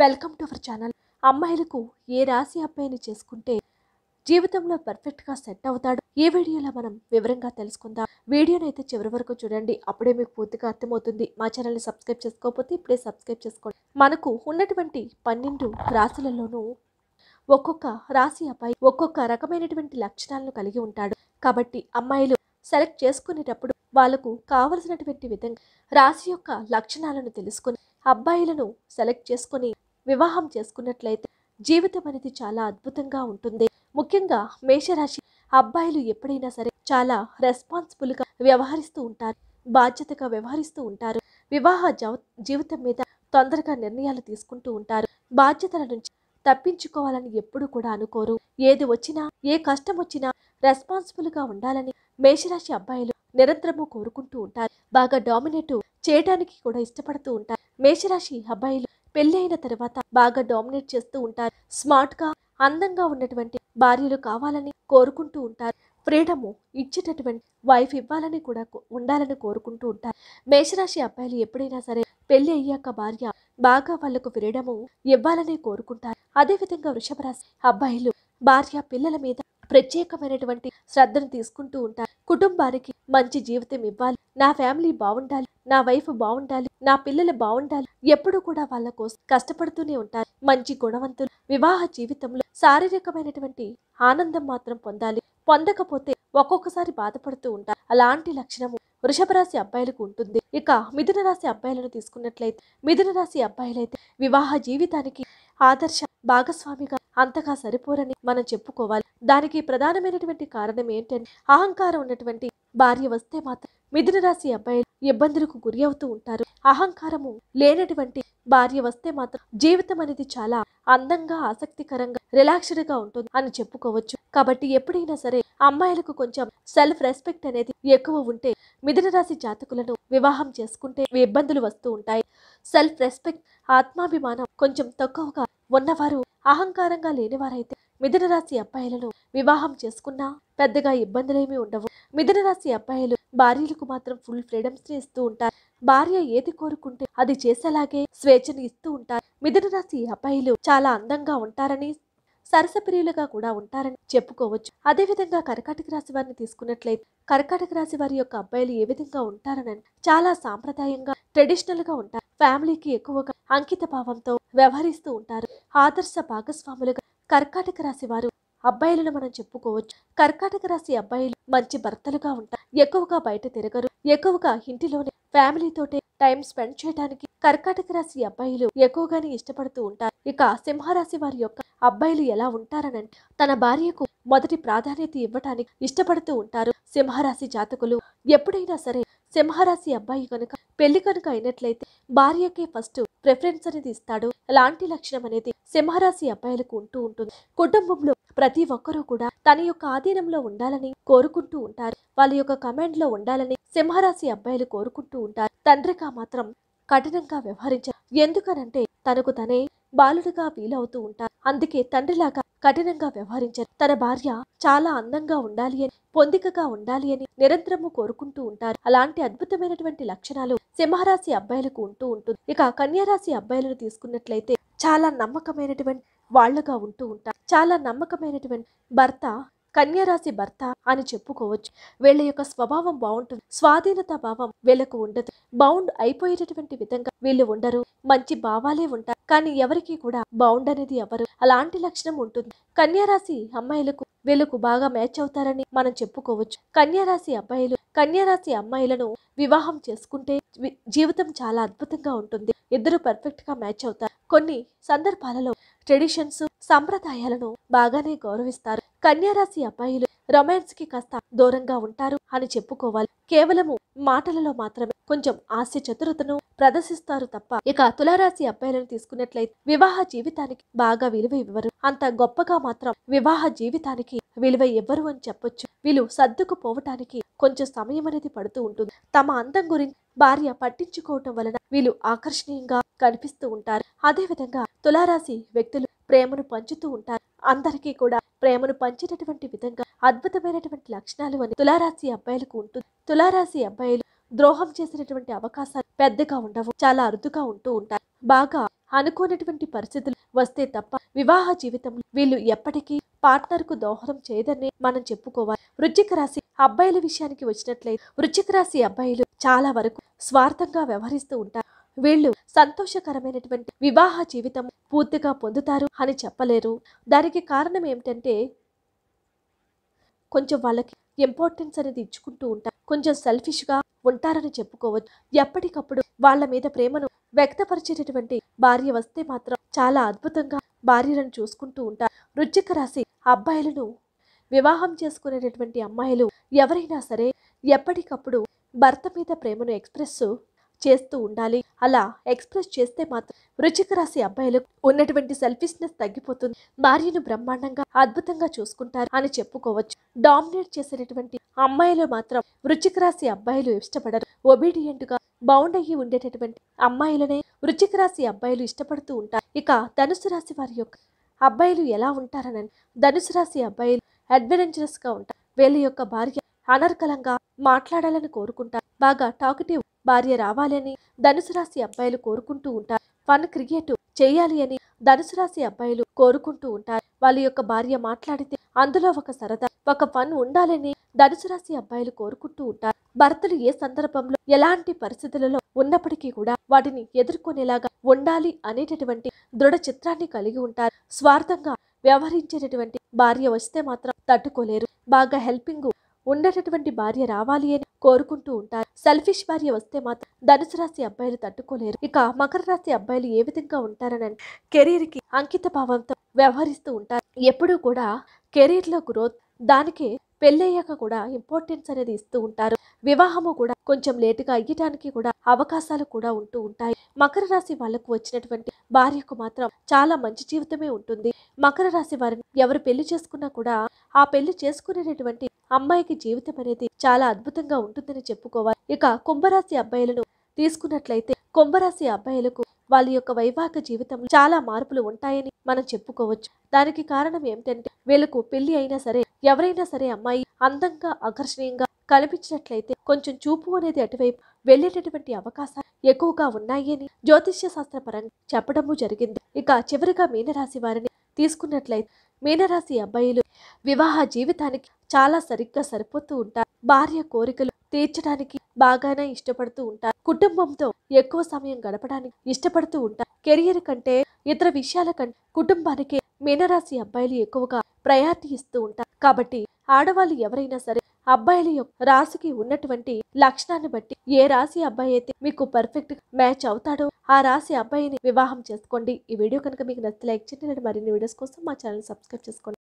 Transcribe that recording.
welcome to our channel అమ్మాయిలకు ఏ రాశి అబ్బాయిని చేసుకుంటే జీవితంలో పర్ఫెక్ట్గా సెట్ అవుతాడు ఈ వీడియోలో మనం వివరంగా తెలుసుకుందాం వీడియోని అయితే చివరి వరకు చూడండి అప్పుడే మీకు పూర్తిగా అర్థమవుతుంది మా ఛానల్ని సబ్స్క్రైబ్ చేసుకోకపోతే ఇప్పుడే సబ్స్క్రైబ్ చేసుకోండి మనకు ఉన్నటువంటి పన్నెండు రాశులలోనూ ఒక్కొక్క రాశి అబ్బాయి ఒక్కొక్క రకమైనటువంటి లక్షణాలను కలిగి ఉంటాడు కాబట్టి అమ్మాయిలు సెలెక్ట్ చేసుకునేటప్పుడు వాళ్ళకు కావలసినటువంటి విధంగా రాశి యొక్క లక్షణాలను తెలుసుకుని అబ్బాయిలను సెలెక్ట్ చేసుకుని వివాహం చేసుకున్నట్లయితే జీవితం అనేది చాలా అద్భుతంగా ఉంటుంది ముఖ్యంగా మేషరాశి అబ్బాయిలు ఎప్పుడైనా సరే చాలా రెస్పాన్సిబుల్గా వ్యవహరిస్తూ ఉంటారు బాధ్యతగా వ్యవహరిస్తూ ఉంటారు వివాహ జీవితం మీద తొందరగా నిర్ణయాలు తీసుకుంటూ ఉంటారు బాధ్యతల నుంచి తప్పించుకోవాలని ఎప్పుడు కూడా అనుకోరు ఏది వచ్చినా ఏ కష్టం వచ్చినా రెస్పాన్సిబుల్గా ఉండాలని మేషరాశి అబ్బాయిలు నిరంతరము కోరుకుంటూ ఉంటారు బాగా డామినేట్ చేయడానికి కూడా ఇష్టపడుతూ ఉంటారు మేషరాశి అబ్బాయిలు పెళ్లి అయిన తర్వాత బాగా డామినేట్ చేస్తూ ఉంటారు స్మార్ట్గా అందంగా ఉన్నటువంటి భార్యలు కావాలని కోరుకుంటూ ఉంటారు ఫ్రీడము ఇచ్చేటటువంటి వైఫ్ ఇవ్వాలని కూడా ఉండాలని కోరుకుంటూ ఉంటారు మేషరాశి అబ్బాయిలు ఎప్పుడైనా సరే పెళ్లి అయ్యాక భార్య బాగా వాళ్లకు ఫ్రీడము ఇవ్వాలని కోరుకుంటారు అదేవిధంగా వృషభ రాశి అబ్బాయిలు భార్య పిల్లల మీద ప్రత్యేకమైనటువంటి శ్రద్ధను తీసుకుంటూ ఉంటారు కుటుంబానికి మంచి జీవితం ఇవ్వాలి నా ఫ్యామిలీ బాగుండాలి నా వైఫ్ బాగుండాలి నా పిల్లలు బాగుండాలి ఎప్పుడూ కూడా వాళ్ళ కోసం కష్టపడుతూనే ఉంటారు మంచి గుణవంతులు వివాహ జీవితంలో శారీరకమైనటువంటి ఆనందం మాత్రం పొందాలి పొందకపోతే ఒక్కొక్కసారి బాధపడుతూ ఉంటారు అలాంటి లక్షణము వృషభ రాశి అబ్బాయిలకు ఉంటుంది ఇక మిథున రాశి అబ్బాయిలను తీసుకున్నట్లయితే మిథున రాశి అబ్బాయిలైతే వివాహ జీవితానికి ఆదర్శ భాగస్వామిగా అంతగా సరిపోరని మనం చెప్పుకోవాలి దానికి ప్రధానమైనటువంటి కారణం ఏంటంటే అహంకారం ఉన్నటువంటి భార్య వస్తే మాత్రం మిథున రాశి అబ్బాయిలు ఇబ్బందులకు గురి అవుతూ ఉంటారు అహంకారము లేనటువంటి భార్య వస్తే మాత్రం జీవితం అనేది చాలా అందంగా ఆసక్తికరంగా రిలాక్స్డ్ గా ఉంటుంది అని చెప్పుకోవచ్చు కాబట్టి ఎప్పుడైనా సరే అమ్మాయిలకు కొంచెం సెల్ఫ్ రెస్పెక్ట్ అనేది ఎక్కువ ఉంటే మిథున రాశి జాతకులను వివాహం చేసుకుంటే ఇబ్బందులు వస్తూ ఉంటాయి సెల్ఫ్ రెస్పెక్ట్ ఆత్మాభిమానం కొంచెం తక్కువగా ఉన్నవారు అహంకారంగా లేనివారైతే మిథున రాశి అబ్బాయిలను వివాహం చేసుకున్నా పెద్దగా ఇబ్బందులేమీ ఉండవు మిథున రాశి అబ్బాయిలు భార్యలకు మాత్రం ఫుల్ ఫ్రీడమ్స్ ని ఇస్తూ ఉంటారు భార్య ఏది కోరుకుంటే అది చేసేలాగే స్వేచ్ఛను ఇస్తూ ఉంటారు మిథున రాశి అబ్బాయిలు చాలా అందంగా ఉంటారని సరసప్రియులుగా కూడా ఉంటారని చెప్పుకోవచ్చు అదేవిధంగా కర్కాటక రాశి వారిని తీసుకున్నట్లయితే కర్కాటక రాశి వారి యొక్క అబ్బాయిలు ఏ విధంగా ఉంటారనని చాలా సాంప్రదాయంగా ట్రెడిషనల్ గా ఉంటారు ఫ్యామిలీకి ఎక్కువగా అంకిత భావంతో వ్యవహరిస్తూ ఉంటారు ఆదర్శ భాగస్వాములుగా కర్కాటక రాశి వారు అబ్బాయిలను మనం చెప్పుకోవచ్చు కర్కాటక రాశి అబ్బాయిలు మంచి భర్తలుగా ఉంటారు ఎక్కువగా బయట తిరగరు ఎక్కువగా ఇంటిలోనే ఫ్యామిలీతోటే టైం స్పెండ్ చేయడానికి కర్కాటక రాశి అబ్బాయిలు ఎక్కువగానే ఇష్టపడుతూ ఉంటారు ఇక సింహరాశి వారి యొక్క అబ్బాయిలు ఎలా ఉంటారనంటే తన భార్యకు మొదటి ప్రాధాన్యత ఇవ్వటానికి ఇష్టపడుతూ ఉంటారు సింహరాశి జాతకులు ఎప్పుడైనా సరే సింహరాశి అబ్బాయి కనుక పెళ్లి కనుక అయినట్లయితే భార్యకే ఫస్ట్ ప్రిఫరెన్స్ అనేది ఇస్తాడు లాంటి లక్షణం అనేది సింహరాశి అబ్బాయిలకు ఉంటూ ఉంటుంది కుటుంబంలో ప్రతి ఒక్కరూ కూడా తన యొక్క ఆధీనంలో ఉండాలని కోరుకుంటూ ఉంటారు వాళ్ళ యొక్క కమాండ్ లో ఉండాలని సింహరాశి అబ్బాయిలు కోరుకుంటూ ఉంటారు తండ్రిగా మాత్రం కఠినంగా వ్యవహరించారు ఎందుకనంటే తనకు తనే బాలుడిగా వీలవుతూ అవుతూ ఉంటారు అందుకే తండ్రిలాగా కఠినంగా వ్యవహరించారు తన భార్య చాలా అందంగా ఉండాలి అని పొందికగా ఉండాలి అని నిరంతరము కోరుకుంటూ ఉంటారు అలాంటి అద్భుతమైనటువంటి లక్షణాలు సింహరాశి అబ్బాయిలకు ఉంటూ ఉంటుంది ఇక కన్యారాశి అబ్బాయిలను తీసుకున్నట్లయితే చాలా నమ్మకమైనటువంటి వాళ్ళుగా ఉంటూ ఉంటారు చాలా నమ్మకమైనటువంటి భర్త కన్యరాశి భర్త అని చెప్పుకోవచ్చు వీళ్ళ యొక్క స్వభావం బాగుంటుంది స్వాధీనత భావం వీళ్ళకు ఉండదు బౌండ్ అయిపోయేటటువంటి విధంగా వీళ్ళు ఉండరు మంచి భావాలే ఉంటారు కానీ ఎవరికి కూడా బౌండ్ అనేది ఎవరు అలాంటి లక్షణం ఉంటుంది కన్యారాశి అమ్మాయిలకు వీళ్ళకు బాగా మ్యాచ్ అవుతారని మనం చెప్పుకోవచ్చు కన్యారాశి అబ్బాయిలు కన్యారాశి అమ్మాయిలను వివాహం చేసుకుంటే జీవితం చాలా అద్భుతంగా ఉంటుంది ఇద్దరు పర్ఫెక్ట్ గా మ్యాచ్ అవుతారు కొన్ని సందర్భాలలో ట్రెడిషన్స్ సంప్రదాయాలను బాగానే గౌరవిస్తారు కన్యారాశి అబ్బాయిలు రొమాన్స్ కి కాస్త దూరంగా ఉంటారు అని చెప్పుకోవాలి కేవలము మాటలలో మాత్రమే కొంచెం ఆస్య చతురతను ప్రదర్శిస్తారు తప్ప ఇక తులారాశి అబ్బాయిలను తీసుకున్నట్లయితే వివాహ జీవితానికి బాగా విలువ ఇవ్వరు అంత గొప్పగా మాత్రం వివాహ జీవితానికి విలువ ఇవ్వరు అని చెప్పొచ్చు వీళ్ళు సర్దుకుపోవటానికి కొంచెం సమయం అనేది పడుతూ ఉంటుంది తమ అందం గురించి భార్య పట్టించుకోవటం వలన వీళ్ళు ఆకర్షణీయంగా కనిపిస్తూ ఉంటారు అదేవిధంగా తులారాశి వ్యక్తులు ప్రేమను పంచుతూ ఉంటారు అందరికీ కూడా ప్రేమను పంచేటటువంటి విధంగా అద్భుతమైనటువంటి లక్షణాలు అని తులారాశి అబ్బాయిలకు ఉంటుంది తులారాశి అబ్బాయిలు ద్రోహం చేసినటువంటి అవకాశాలు పెద్దగా ఉండవు చాలా అరుదుగా ఉంటూ ఉంటారు బాగా అనుకోనటువంటి పరిస్థితులు వస్తే తప్ప వివాహ జీవితం వీళ్ళు ఎప్పటికీ పార్ట్నర్ కు దోహదం చేయదని మనం చెప్పుకోవాలి వృచ్చిక రాశి అబ్బాయిల విషయానికి వచ్చినట్లయితే వృచ్చిక రాశి అబ్బాయిలు చాలా వరకు స్వార్థంగా వ్యవహరిస్తూ ఉంటారు వీళ్ళు సంతోషకరమైనటువంటి వివాహ జీవితం పూర్తిగా పొందుతారు అని చెప్పలేరు దానికి కారణం ఏమిటంటే కొంచెం వాళ్ళకి ఇంపార్టెన్స్ అనేది ఇచ్చుకుంటూ ఉంటారు కొంచెం సెల్ఫిష్గా ఉంటారని చెప్పుకోవచ్చు ఎప్పటికప్పుడు వాళ్ళ మీద ప్రేమను వ్యక్తపరిచేటటువంటి భార్య వస్తే మాత్రం చాలా అద్భుతంగా భార్యలను చూసుకుంటూ ఉంటారు రుచిక రాశి అబ్బాయిలను వివాహం చేసుకునేటటువంటి అమ్మాయిలు ఎవరైనా సరే ఎప్పటికప్పుడు భర్త మీద ప్రేమను ఎక్స్ప్రెస్ చేస్తూ ఉండాలి అలా ఎక్స్ప్రెస్ చేస్తే మాత్రం వృచ్చిక రాశి అబ్బాయిలకు ఉన్నటువంటి సెల్ఫిష్నెస్ తగ్గిపోతుంది భార్యను బ్రహ్మాండంగా అద్భుతంగా చూసుకుంటారు అని చెప్పుకోవచ్చు డామినేట్ చేసినటువంటి అమ్మాయిలు మాత్రం వృచ్చిక అబ్బాయిలు ఇష్టపడరు గా బౌండ్ అయ్యి ఉండేటటువంటి అమ్మాయిలనే వృచ్చిక అబ్బాయిలు ఇష్టపడుతూ ఉంటారు ఇక ధనుసు రాశి వారి యొక్క అబ్బాయిలు ఎలా ఉంటారనని ధనుసు రాశి అబ్బాయిలు గా ఉంటారు వీళ్ళ యొక్క భార్య అనర్కలంగా మాట్లాడాలని కోరుకుంటారు బాగా టాకిటివ్ భార్య రావాలని ధనుసు రాశి అబ్బాయిలు కోరుకుంటూ ఉంటారు ఫన్ క్రియేట్ చేయాలి అని ధనుసు రాశి అబ్బాయిలు కోరుకుంటూ ఉంటారు వాళ్ళ యొక్క భార్య మాట్లాడితే అందులో ఒక సరదా ఒక ఫన్ ఉండాలని ధనుసు రాశి అబ్బాయిలు కోరుకుంటూ ఉంటారు భర్తలు ఏ సందర్భంలో ఎలాంటి పరిస్థితులలో ఉన్నప్పటికీ కూడా వాటిని ఎదుర్కొనేలాగా ఉండాలి అనేటటువంటి దృఢ చిత్రాన్ని కలిగి ఉంటారు స్వార్థంగా వ్యవహరించేటటువంటి భార్య వస్తే మాత్రం తట్టుకోలేరు బాగా హెల్పింగ్ ఉండేటటువంటి భార్య రావాలి అని కోరుకుంటూ ఉంటారు సెల్ఫిష్ భార్య వస్తే మాత్రం ధనుసు రాశి అబ్బాయిలు తట్టుకోలేరు ఇక మకర రాశి అబ్బాయిలు ఏ విధంగా ఉంటారని కెరీర్ కి అంకిత భావంతో వ్యవహరిస్తూ ఉంటారు ఎప్పుడూ కూడా కెరీర్ లో గ్రోత్ దానికి పెళ్ళయ్యాక కూడా ఇంపార్టెన్స్ అనేది ఇస్తూ ఉంటారు వివాహము కూడా కొంచెం లేటుగా అయ్యటానికి కూడా అవకాశాలు కూడా ఉంటూ ఉంటాయి మకర రాశి వాళ్లకు వచ్చినటువంటి భార్యకు మాత్రం చాలా మంచి జీవితమే ఉంటుంది మకర రాశి వారిని ఎవరు పెళ్లి చేసుకున్నా కూడా ఆ పెళ్లి చేసుకునేటటువంటి అమ్మాయికి జీవితం అనేది చాలా అద్భుతంగా ఉంటుందని చెప్పుకోవాలి ఇక కుంభరాశి అబ్బాయిలను తీసుకున్నట్లయితే కుంభరాశి అబ్బాయిలకు వాళ్ళ యొక్క వైవాహిక జీవితంలో చాలా మార్పులు ఉంటాయని మనం చెప్పుకోవచ్చు దానికి కారణం ఏమిటంటే వీళ్ళకు పెళ్లి అయినా సరే ఎవరైనా సరే అమ్మాయి అందంగా ఆకర్షణీయంగా కనిపించినట్లయితే కొంచెం చూపు అనేది అటువైపు వెళ్ళేటటువంటి అవకాశాలు ఎక్కువగా ఉన్నాయి అని జ్యోతిష్య శాస్త్ర పరంగా చెప్పడము జరిగింది ఇక చివరిగా మీనరాశి వారిని తీసుకున్నట్లయితే మీనరాశి అబ్బాయిలు వివాహ జీవితానికి చాలా సరిగ్గా సరిపోతూ ఉంటారు భార్య కోరికలు తీర్చడానికి బాగానే ఇష్టపడుతూ ఉంటారు కుటుంబంతో ఎక్కువ సమయం గడపడానికి ఇష్టపడుతూ ఉంటారు కెరియర్ కంటే ఇతర విషయాల కంటే కుటుంబానికి మీనరాశి అబ్బాయిలు ఎక్కువగా ప్రయారిటీ ఇస్తూ ఉంటారు కాబట్టి ఆడవాళ్ళు ఎవరైనా సరే అబ్బాయిల యొక్క రాశికి ఉన్నటువంటి లక్షణాన్ని బట్టి ఏ రాశి అబ్బాయి అయితే మీకు పర్ఫెక్ట్ మ్యాచ్ అవుతాడో ఆ రాశి అబ్బాయిని వివాహం చేసుకోండి ఈ వీడియో కనుక మీకు నచ్చితే లైక్ చేయండి మరిన్ని వీడియోస్ కోసం మా ఛానల్ సబ్స్క్రైబ్ చేసుకోండి